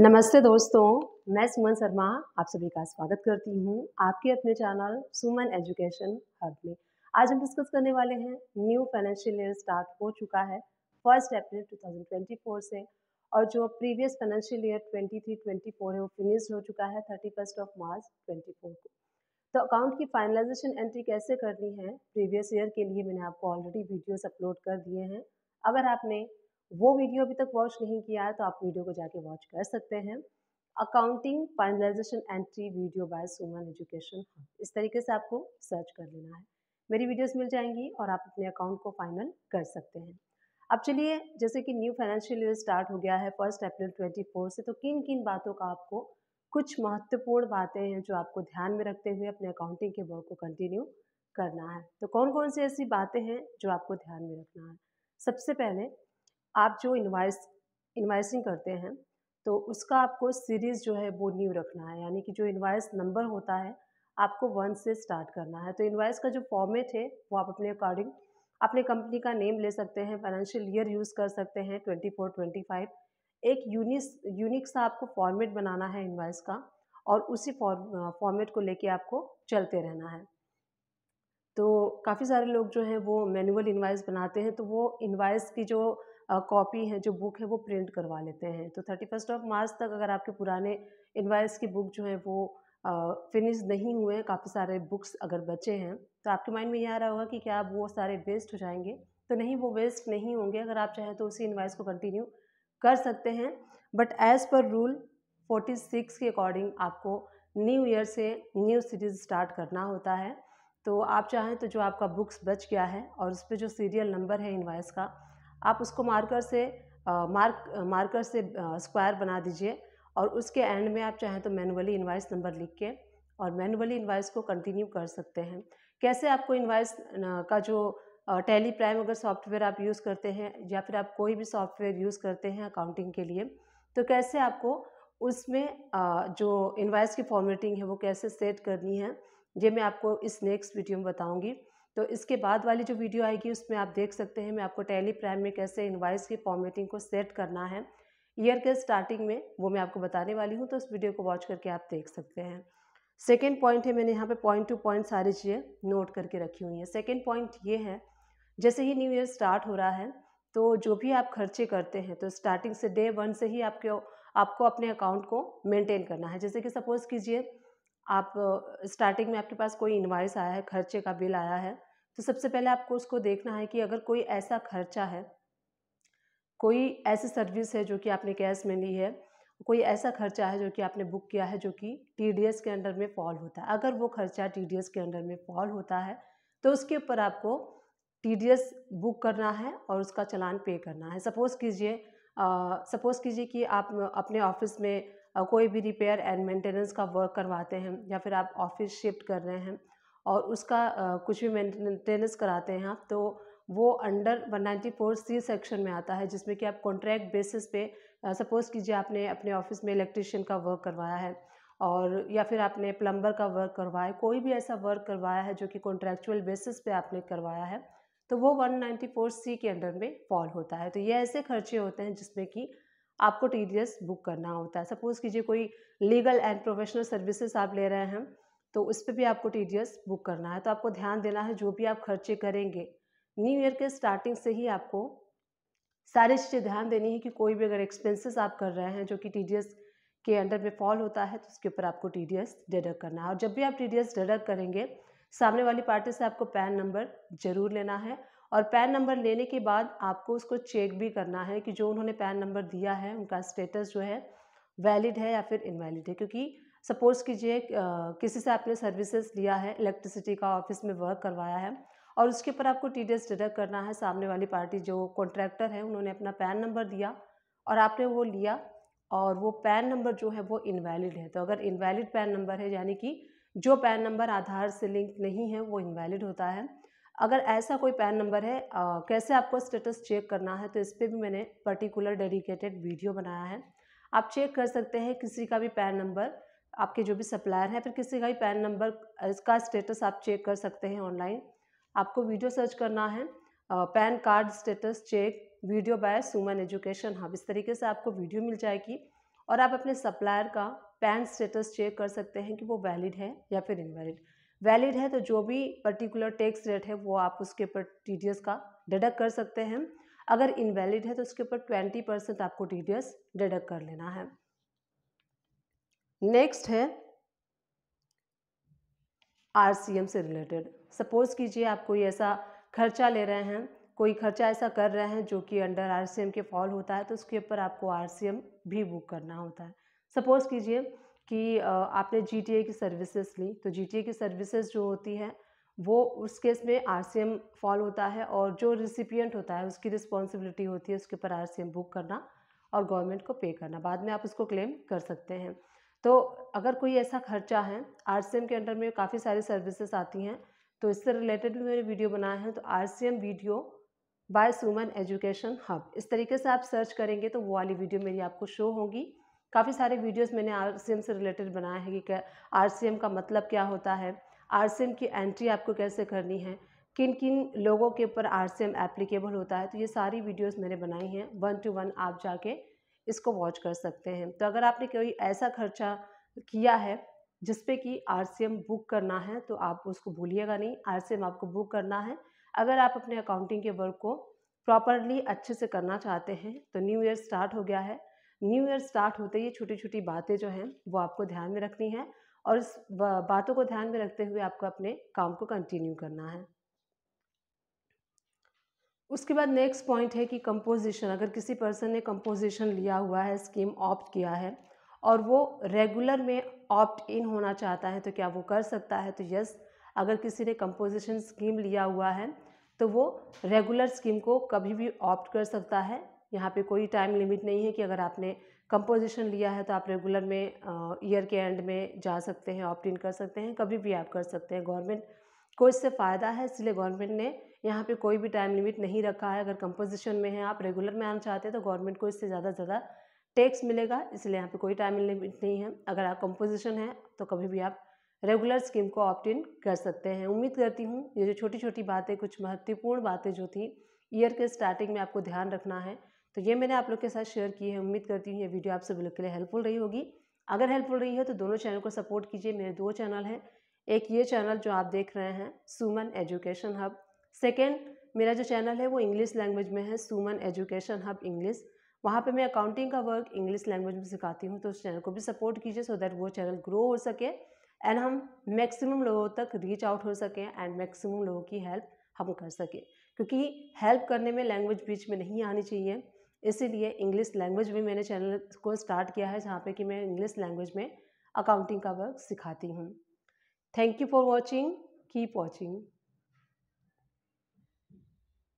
नमस्ते दोस्तों मैं सुमन शर्मा आप सभी का स्वागत करती हूँ आपके अपने चैनल सुमन एजुकेशन हब में आज हम डिस्कस करने वाले हैं न्यू फाइनेंशियल ईयर स्टार्ट हो चुका है फर्स्ट अप्रैल 2024 से और जो प्रीवियस फाइनेंशियल ईयर 23-24 है वो फिनिश हो चुका है थर्टी ऑफ मार्च फोर को तो अकाउंट की फाइनलाइजेशन एंट्री कैसे करनी है प्रीवियस ईयर के लिए मैंने आपको ऑलरेडी वीडियोज़ अपलोड कर दिए हैं अगर आपने वो वीडियो अभी तक वॉच नहीं किया है तो आप वीडियो को जाके वॉच कर सकते हैं accounting finalisation entry video by Suman education इस तरीके से आपको सर्च कर लेना है मेरी वीडियोस मिल जाएंगी और आप अपने अकाउंट को फाइनल कर सकते हैं अब चलिए जैसे कि न्यू फाइनेंशियल ईयर स्टार्ट हो गया है फर्स्ट अप्रैल ट्वेंटी फोर से तो किन किन बातों का आपको कुछ महत्वपूर्ण बातें हैं जो आपको ध्यान में रखते हुए अपने अकाउंटिंग के वर्क को कंटिन्यू करना है तो कौन कौन सी ऐसी बातें हैं जो आपको ध्यान में रखना है सबसे पहले आप जो इन्वाइस इन्वाइसिंग करते हैं तो उसका आपको सीरीज़ जो है वो न्यू रखना है यानी कि जो इन्वाइस नंबर होता है आपको वन से स्टार्ट करना है तो इन्वाइस का जो फॉर्मेट है वो आप अपने अकॉर्डिंग अपने कंपनी का नेम ले सकते हैं फाइनेंशियल ईयर यूज़ कर सकते हैं ट्वेंटी फोर ट्वेंटी फाइव एक यूनिस यूनिक सा आपको फॉर्मेट बनाना है इन्वाइस का और उसी फॉर्मेट को लेके आपको चलते रहना है तो काफ़ी सारे लोग जो हैं वो मैनुअल इन्वाइस बनाते हैं तो वो इन्वाइस की जो कॉपी है जो बुक है वो प्रिंट करवा लेते हैं तो थर्टी फर्स्ट ऑफ मार्च तक अगर आपके पुराने इन्वाइस की बुक जो है वो फिनिश नहीं हुए हैं काफ़ी सारे बुक्स अगर बचे हैं तो आपके माइंड में ये आ रहा होगा कि क्या वो सारे वेस्ट हो जाएंगे तो नहीं वो वेस्ट नहीं होंगे अगर आप चाहें तो उसी इन्वाइस को कंटिन्यू कर सकते हैं but as per rule forty six के अकॉर्डिंग आपको न्यू ईयर से न्यू सीरीज़ स्टार्ट करना होता है तो आप चाहें तो जो आपका बुक्स बच गया है और उस पर जो सीरियल नंबर है इन्वाइस का आप उसको मार्कर से मार्क मार्कर से स्क्वायर बना दीजिए और उसके एंड में आप चाहें तो मैनुअली इन्वाइस नंबर लिख के और मैनुअली इन्वाइस को कंटिन्यू कर सकते हैं कैसे आपको इन्वाइस का जो टैली प्राइम अगर सॉफ्टवेयर आप यूज़ करते हैं या फिर आप कोई भी सॉफ्टवेयर यूज़ करते हैं अकाउंटिंग के लिए तो कैसे आपको उसमें जो इन्वाइस की फॉर्मेटिंग है वो कैसे सेट करनी है ये मैं आपको इस नेक्स्ट वीडियो में बताऊँगी तो इसके बाद वाली जो वीडियो आएगी उसमें आप देख सकते हैं मैं आपको टेली प्राइम में कैसे इन्वाइस की फॉर्मेटिंग को सेट करना है ईयर के स्टार्टिंग में वो मैं आपको बताने वाली हूँ तो उस वीडियो को वॉच करके आप देख सकते हैं सेकेंड पॉइंट है मैंने यहाँ पे पॉइंट टू पॉइंट सारी चीज़ें नोट करके रखी हुई हैं सेकेंड पॉइंट ये है जैसे ही न्यू ईयर स्टार्ट हो रहा है तो जो भी आप खर्चे करते हैं तो स्टार्टिंग से डे वन से ही आपके आपको अपने अकाउंट को मेंटेन करना है जैसे कि सपोज़ कीजिए आप स्टार्टिंग में आपके पास कोई इन्वाइस आया है खर्चे का बिल आया है तो सबसे पहले आपको उसको देखना है कि अगर कोई ऐसा खर्चा है कोई ऐसी सर्विस है जो कि आपने कैश में ली है कोई ऐसा खर्चा है जो कि आपने बुक किया है जो कि टी के अंडर में फॉल होता है अगर वो खर्चा टी के अंडर में फॉल होता है तो उसके ऊपर आपको टी बुक करना है और उसका चलान पे करना है सपोज़ कीजिए सपोज़ कीजिए कि आप अपने ऑफिस में कोई भी रिपेयर एंड मेंटेनेंस का वर्क करवाते हैं या फिर आप ऑफिस शिफ्ट कर रहे हैं और उसका कुछ भी मेंटेनेंस कराते हैं आप तो वो अंडर 194 सी सेक्शन में आता है जिसमें कि आप कॉन्ट्रैक्ट बेसिस पे सपोज़ कीजिए आपने अपने ऑफिस में इलेक्ट्रिशियन का वर्क करवाया है और या फिर आपने प्लम्बर का वर्क करवाया है कोई भी ऐसा वर्क करवाया है जो कि कॉन्ट्रैक्चुअल बेसिस पे आपने करवाया है तो वो 194 सी के अंडर में फॉल होता है तो ये ऐसे खर्चे होते हैं जिसमें कि आपको टी बुक करना होता है सपोज़ कीजिए कोई लीगल एंड प्रोफेशनल सर्विसेज आप ले रहे हैं तो उस पर भी आपको टी बुक करना है तो आपको ध्यान देना है जो भी आप खर्चे करेंगे न्यू ईयर के स्टार्टिंग से ही आपको सारी चीज़ें ध्यान देनी है कि कोई भी अगर एक्सपेंसेस आप कर रहे हैं जो कि टी के अंडर में फॉल होता है तो उसके ऊपर आपको टी डिडक्ट करना है और जब भी आप टी डिडक्ट करेंगे सामने वाली पार्टी से आपको पैन नंबर ज़रूर लेना है और पैन नंबर लेने के बाद आपको उसको चेक भी करना है कि जो उन्होंने पैन नंबर दिया है उनका स्टेटस जो है वैलिड है या फिर इनवैलिड है क्योंकि सपोज कीजिए किसी से आपने सर्विसेज लिया है इलेक्ट्रिसिटी का ऑफिस में वर्क करवाया है और उसके ऊपर आपको टी डिडक्ट करना है सामने वाली पार्टी जो कॉन्ट्रैक्टर है उन्होंने अपना पैन नंबर दिया और आपने वो लिया और वो पैन नंबर जो है वो इनवैलिड है तो अगर इनवैलिड पैन नंबर है यानी कि जो पैन नंबर आधार से लिंक नहीं है वो इनवैलिड होता है अगर ऐसा कोई पैन नंबर है आ, कैसे आपको स्टेटस चेक करना है तो इस पर भी मैंने पर्टिकुलर डेडिकेटेड वीडियो बनाया है आप चेक कर सकते हैं किसी का भी पैन नंबर आपके जो भी सप्लायर हैं फिर किसी का भी पैन नंबर इसका स्टेटस आप चेक कर सकते हैं ऑनलाइन आपको वीडियो सर्च करना है PAN card status check video by Suman education hub इस तरीके से आपको वीडियो मिल जाएगी और आप अपने सप्लायर का पैन स्टेटस चेक कर सकते हैं कि वो वैलिड है या फिर इनवैलिड वैलिड है तो जो भी पर्टिकुलर टैक्स रेट है वो आप उसके ऊपर टी का डिडक्ट कर सकते हैं अगर इनवैलिड है तो उसके ऊपर ट्वेंटी परसेंट आपको टी डी एस डिडक्ट कर लेना है नेक्स्ट है आरसीएम से रिलेटेड सपोज कीजिए आप कोई ऐसा खर्चा ले रहे हैं कोई खर्चा ऐसा कर रहे हैं जो कि अंडर आरसीएम के फॉल होता है तो उसके ऊपर आपको आरसीएम भी बुक करना होता है सपोज कीजिए कि आपने जीटीए की सर्विसेज ली तो जीटीए की सर्विसेज जो होती है वो उस केस में आरसीएम फॉल होता है और जो रिसिपियंट होता है उसकी रिस्पॉन्सिबिलिटी होती है उसके ऊपर आर बुक करना और गवर्नमेंट को पे करना बाद में आप उसको क्लेम कर सकते हैं तो अगर कोई ऐसा खर्चा है आर के अंडर में काफ़ी सारी सर्विसेज आती हैं तो इससे रिलेटेड भी मैंने वीडियो बनाया है तो आर video by Suman education hub इस तरीके से आप सर्च करेंगे तो वो वाली वीडियो मेरी आपको शो होगी काफ़ी सारे वीडियोस मैंने आर से रिलेटेड बनाए हैं कि आर का मतलब क्या होता है आर की एंट्री आपको कैसे करनी है किन किन लोगों के ऊपर आर एप्लीकेबल होता है तो ये सारी वीडियोस मैंने बनाई हैं वन टू वन आप जाके इसको वॉच कर सकते हैं तो अगर आपने कोई ऐसा खर्चा किया है जिस पे कि आर बुक करना है तो आप उसको भूलिएगा नहीं आर आपको बुक करना है अगर आप अपने अकाउंटिंग के वर्क को प्रॉपरली अच्छे से करना चाहते हैं तो न्यू ईयर स्टार्ट हो गया है न्यू ईयर स्टार्ट होते ही छोटी छोटी बातें जो हैं वो आपको ध्यान में रखनी है और इस बातों को ध्यान में रखते हुए आपको अपने काम को कंटिन्यू करना है उसके बाद नेक्स्ट पॉइंट है कि कंपोजिशन अगर किसी पर्सन ने कंपोजिशन लिया हुआ है स्कीम ऑप्ट किया है और वो रेगुलर में ऑप्ट इन होना चाहता है तो क्या वो कर सकता है तो यस अगर किसी ने कंपोजिशन स्कीम लिया हुआ है तो वो रेगुलर स्कीम को कभी भी ऑप्ट कर सकता है यहाँ पे कोई टाइम लिमिट नहीं है कि अगर आपने कंपोजिशन लिया है तो आप रेगुलर में ईयर के एंड में जा सकते हैं ऑप्ट इन कर सकते हैं कभी भी आप कर सकते हैं गवर्नमेंट को इससे फ़ायदा है इसलिए गवर्नमेंट ने यहाँ पे कोई भी टाइम लिमिट नहीं रखा है अगर कंपोजिशन में है आप रेगुलर में आना चाहते हैं तो गवर्नमेंट को इससे ज़्यादा ज़्यादा टैक्स मिलेगा इसलिए यहाँ पे कोई टाइम लिमिट नहीं है अगर आप कंपोजिशन है तो कभी भी आप रेगुलर स्कीम को ऑप्ट इन कर सकते हैं उम्मीद करती हूँ ये जो छोटी छोटी बातें कुछ महत्वपूर्ण बातें जो थी ईयर के स्टार्टिंग में आपको ध्यान रखना है तो ये मैंने आप लोग के साथ शेयर की है उम्मीद करती हूँ ये वीडियो आप सभी लोग के लिए हेल्पफुल रही होगी अगर हेल्पफुल रही है तो दोनों चैनल को सपोर्ट कीजिए मेरे दो चैनल हैं एक ये चैनल जो आप देख रहे हैं सुमन एजुकेशन हब सेकेंड मेरा जो चैनल है वो इंग्लिश लैंग्वेज में है सुमन एजुकेशन हब इंग्लिश वहाँ पे मैं अकाउंटिंग का वर्क इंग्लिश लैंग्वेज में सिखाती हूँ तो उस चैनल को भी सपोर्ट कीजिए सो दैट वो चैनल ग्रो हो सके एंड हम मैक्सिमम लोगों तक रीच आउट हो सकें एंड मैक्सिमम लोगों की हेल्प हम कर सकें क्योंकि हेल्प करने में लैंग्वेज बीच में नहीं आनी चाहिए इसीलिए इंग्लिश लैंग्वेज में मैंने चैनल को स्टार्ट किया है जहाँ पर कि मैं इंग्लिश लैंग्वेज में अकाउंटिंग का वर्क सिखाती हूँ thank you for watching keep watching